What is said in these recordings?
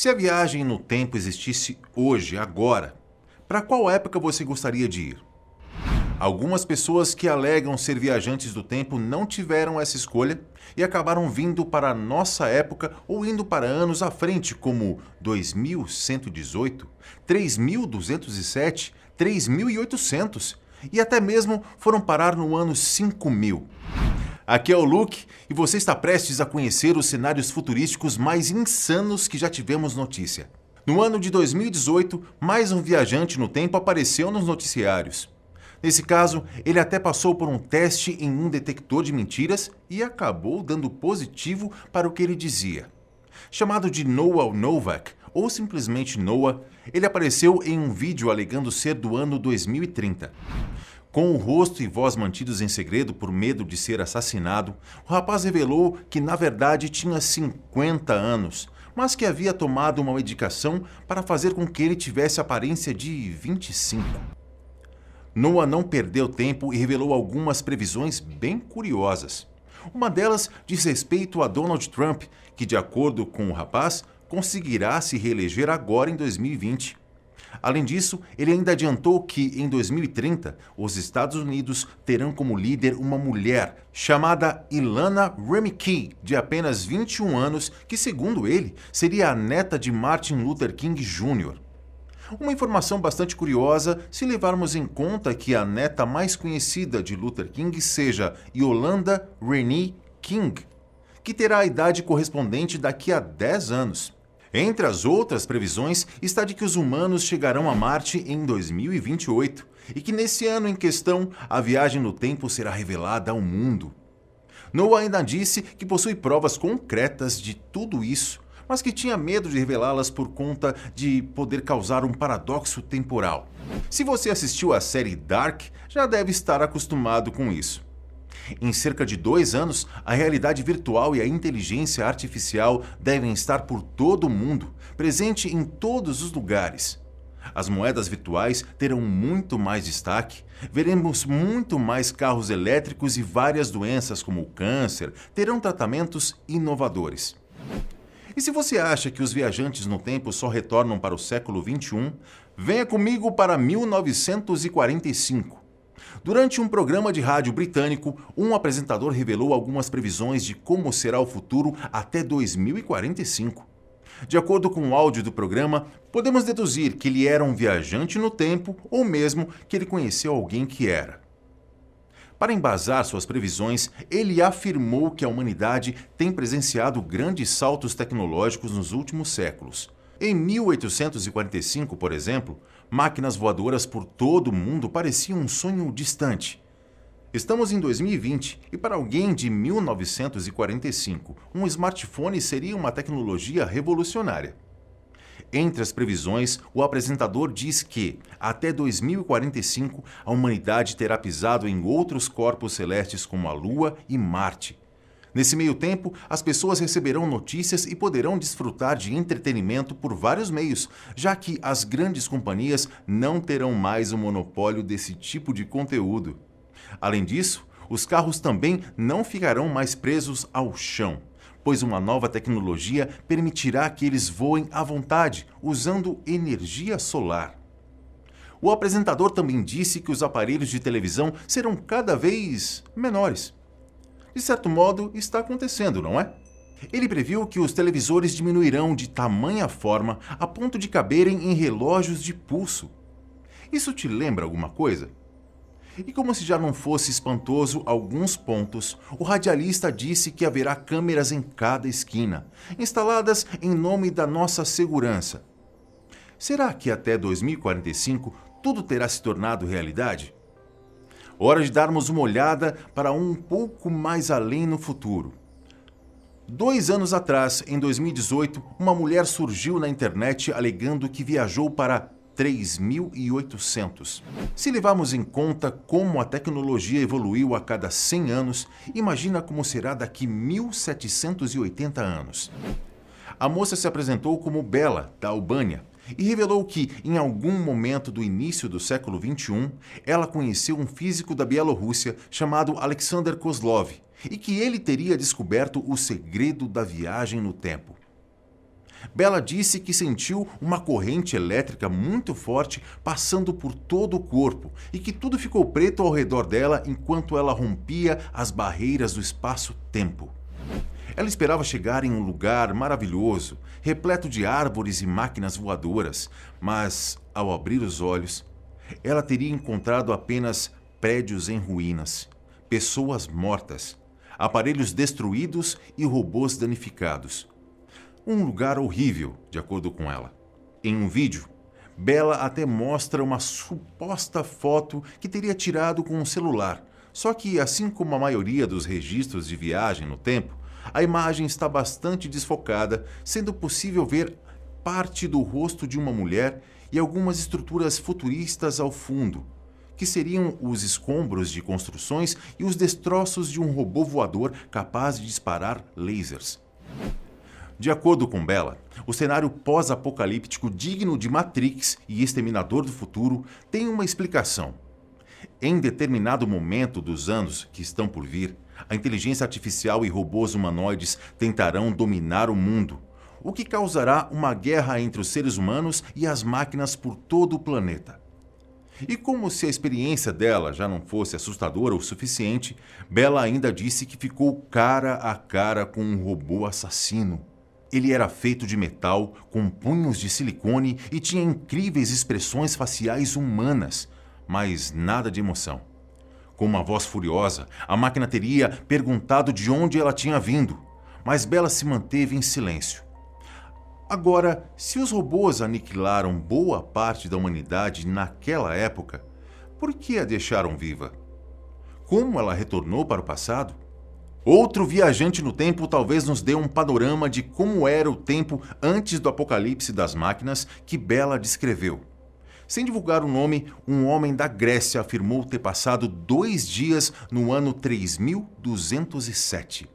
Se a viagem no tempo existisse hoje, agora, para qual época você gostaria de ir? Algumas pessoas que alegam ser viajantes do tempo não tiveram essa escolha e acabaram vindo para a nossa época ou indo para anos à frente, como 2118, 3207, 3800 e até mesmo foram parar no ano 5000. Aqui é o Luke e você está prestes a conhecer os cenários futurísticos mais insanos que já tivemos notícia. No ano de 2018, mais um viajante no tempo apareceu nos noticiários. Nesse caso, ele até passou por um teste em um detector de mentiras e acabou dando positivo para o que ele dizia. Chamado de Noah Novak, ou simplesmente Noah, ele apareceu em um vídeo alegando ser do ano 2030. Com o rosto e voz mantidos em segredo por medo de ser assassinado, o rapaz revelou que na verdade tinha 50 anos, mas que havia tomado uma medicação para fazer com que ele tivesse aparência de 25. Noah não perdeu tempo e revelou algumas previsões bem curiosas. Uma delas diz respeito a Donald Trump, que, de acordo com o rapaz, conseguirá se reeleger agora em 2020. Além disso, ele ainda adiantou que, em 2030, os Estados Unidos terão como líder uma mulher chamada Ilana Remke, de apenas 21 anos, que, segundo ele, seria a neta de Martin Luther King Jr. Uma informação bastante curiosa se levarmos em conta que a neta mais conhecida de Luther King seja Yolanda Renee King, que terá a idade correspondente daqui a 10 anos. Entre as outras previsões está de que os humanos chegarão a Marte em 2028 e que nesse ano em questão a viagem no tempo será revelada ao mundo. Noah ainda disse que possui provas concretas de tudo isso, mas que tinha medo de revelá-las por conta de poder causar um paradoxo temporal. Se você assistiu à série Dark, já deve estar acostumado com isso. Em cerca de dois anos, a realidade virtual e a inteligência artificial devem estar por todo o mundo, presente em todos os lugares. As moedas virtuais terão muito mais destaque, veremos muito mais carros elétricos e várias doenças como o câncer terão tratamentos inovadores. E se você acha que os viajantes no tempo só retornam para o século XXI, venha comigo para 1945 Durante um programa de rádio britânico, um apresentador revelou algumas previsões de como será o futuro até 2045. De acordo com o áudio do programa, podemos deduzir que ele era um viajante no tempo ou mesmo que ele conheceu alguém que era. Para embasar suas previsões, ele afirmou que a humanidade tem presenciado grandes saltos tecnológicos nos últimos séculos em 1845, por exemplo, máquinas voadoras por todo o mundo pareciam um sonho distante. Estamos em 2020 e para alguém de 1945, um smartphone seria uma tecnologia revolucionária. Entre as previsões, o apresentador diz que, até 2045, a humanidade terá pisado em outros corpos celestes como a Lua e Marte, Nesse meio tempo, as pessoas receberão notícias e poderão desfrutar de entretenimento por vários meios, já que as grandes companhias não terão mais o monopólio desse tipo de conteúdo. Além disso, os carros também não ficarão mais presos ao chão, pois uma nova tecnologia permitirá que eles voem à vontade, usando energia solar. O apresentador também disse que os aparelhos de televisão serão cada vez menores de certo modo, está acontecendo, não é? Ele previu que os televisores diminuirão de tamanha forma a ponto de caberem em relógios de pulso. Isso te lembra alguma coisa? E como se já não fosse espantoso alguns pontos, o radialista disse que haverá câmeras em cada esquina, instaladas em nome da nossa segurança. Será que até 2045 tudo terá se tornado realidade? Hora de darmos uma olhada para um pouco mais além no futuro. Dois anos atrás, em 2018, uma mulher surgiu na internet alegando que viajou para 3.800. Se levarmos em conta como a tecnologia evoluiu a cada 100 anos, imagina como será daqui 1.780 anos. A moça se apresentou como Bela, da Albânia, e revelou que, em algum momento do início do século XXI, ela conheceu um físico da Bielorrússia chamado Alexander Kozlov e que ele teria descoberto o segredo da viagem no tempo. Bela disse que sentiu uma corrente elétrica muito forte passando por todo o corpo e que tudo ficou preto ao redor dela enquanto ela rompia as barreiras do espaço-tempo. Ela esperava chegar em um lugar maravilhoso, repleto de árvores e máquinas voadoras, mas, ao abrir os olhos, ela teria encontrado apenas prédios em ruínas, pessoas mortas, aparelhos destruídos e robôs danificados. Um lugar horrível, de acordo com ela. Em um vídeo, Bella até mostra uma suposta foto que teria tirado com um celular, só que, assim como a maioria dos registros de viagem no tempo, a imagem está bastante desfocada, sendo possível ver parte do rosto de uma mulher e algumas estruturas futuristas ao fundo, que seriam os escombros de construções e os destroços de um robô voador capaz de disparar lasers. De acordo com Bella, o cenário pós-apocalíptico digno de Matrix e Exterminador do Futuro tem uma explicação em determinado momento dos anos que estão por vir, a inteligência artificial e robôs humanoides tentarão dominar o mundo, o que causará uma guerra entre os seres humanos e as máquinas por todo o planeta. E como se a experiência dela já não fosse assustadora o suficiente, Bella ainda disse que ficou cara a cara com um robô assassino. Ele era feito de metal, com punhos de silicone e tinha incríveis expressões faciais humanas, mas nada de emoção. Com uma voz furiosa, a máquina teria perguntado de onde ela tinha vindo, mas Bela se manteve em silêncio. Agora, se os robôs aniquilaram boa parte da humanidade naquela época, por que a deixaram viva? Como ela retornou para o passado? Outro viajante no tempo talvez nos dê um panorama de como era o tempo antes do apocalipse das máquinas que Bela descreveu. Sem divulgar o nome, um homem da Grécia afirmou ter passado dois dias no ano 3207.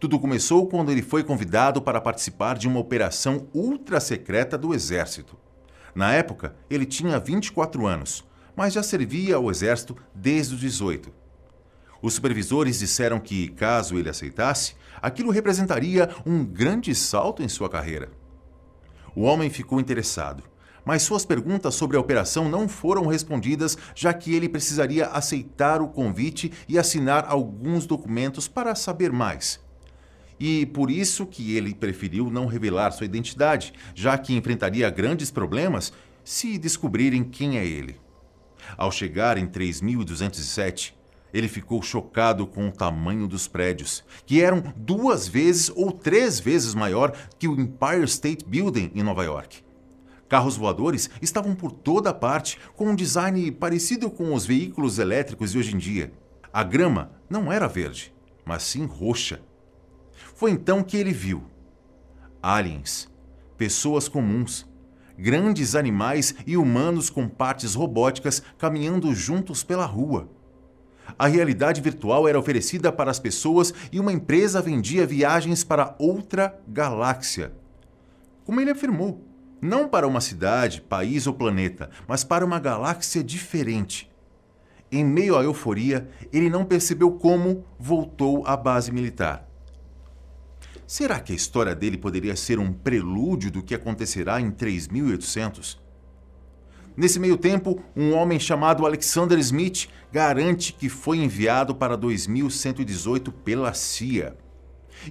Tudo começou quando ele foi convidado para participar de uma operação ultra secreta do exército. Na época, ele tinha 24 anos, mas já servia ao exército desde os 18. Os supervisores disseram que, caso ele aceitasse, aquilo representaria um grande salto em sua carreira. O homem ficou interessado mas suas perguntas sobre a operação não foram respondidas, já que ele precisaria aceitar o convite e assinar alguns documentos para saber mais. E por isso que ele preferiu não revelar sua identidade, já que enfrentaria grandes problemas se descobrirem quem é ele. Ao chegar em 3207, ele ficou chocado com o tamanho dos prédios, que eram duas vezes ou três vezes maior que o Empire State Building em Nova York. Carros voadores estavam por toda parte, com um design parecido com os veículos elétricos de hoje em dia. A grama não era verde, mas sim roxa. Foi então que ele viu aliens, pessoas comuns, grandes animais e humanos com partes robóticas caminhando juntos pela rua. A realidade virtual era oferecida para as pessoas e uma empresa vendia viagens para outra galáxia. Como ele afirmou, não para uma cidade, país ou planeta, mas para uma galáxia diferente. Em meio à euforia, ele não percebeu como voltou à base militar. Será que a história dele poderia ser um prelúdio do que acontecerá em 3800? Nesse meio tempo, um homem chamado Alexander Smith garante que foi enviado para 2118 pela CIA.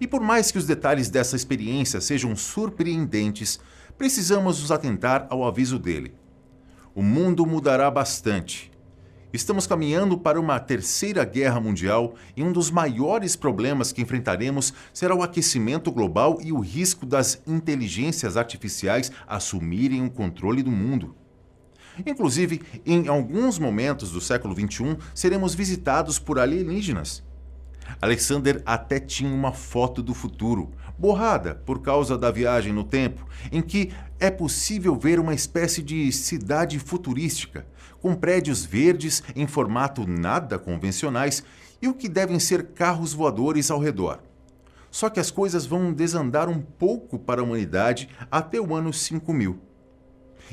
E por mais que os detalhes dessa experiência sejam surpreendentes, precisamos nos atentar ao aviso dele. O mundo mudará bastante. Estamos caminhando para uma terceira guerra mundial e um dos maiores problemas que enfrentaremos será o aquecimento global e o risco das inteligências artificiais assumirem o controle do mundo. Inclusive, em alguns momentos do século XXI, seremos visitados por alienígenas. Alexander até tinha uma foto do futuro, borrada por causa da viagem no tempo, em que é possível ver uma espécie de cidade futurística, com prédios verdes em formato nada convencionais e o que devem ser carros voadores ao redor. Só que as coisas vão desandar um pouco para a humanidade até o ano 5000.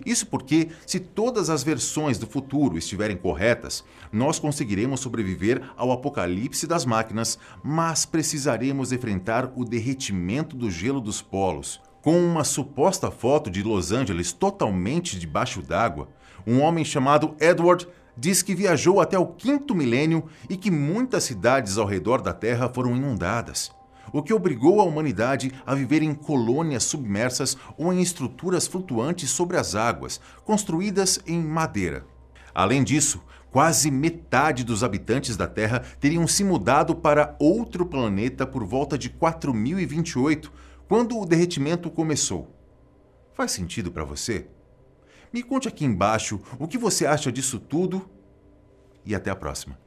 Isso porque, se todas as versões do futuro estiverem corretas, nós conseguiremos sobreviver ao apocalipse das máquinas, mas precisaremos enfrentar o derretimento do gelo dos polos. Com uma suposta foto de Los Angeles totalmente debaixo d'água, um homem chamado Edward diz que viajou até o quinto milênio e que muitas cidades ao redor da Terra foram inundadas o que obrigou a humanidade a viver em colônias submersas ou em estruturas flutuantes sobre as águas, construídas em madeira. Além disso, quase metade dos habitantes da Terra teriam se mudado para outro planeta por volta de 4028, quando o derretimento começou. Faz sentido para você? Me conte aqui embaixo o que você acha disso tudo e até a próxima.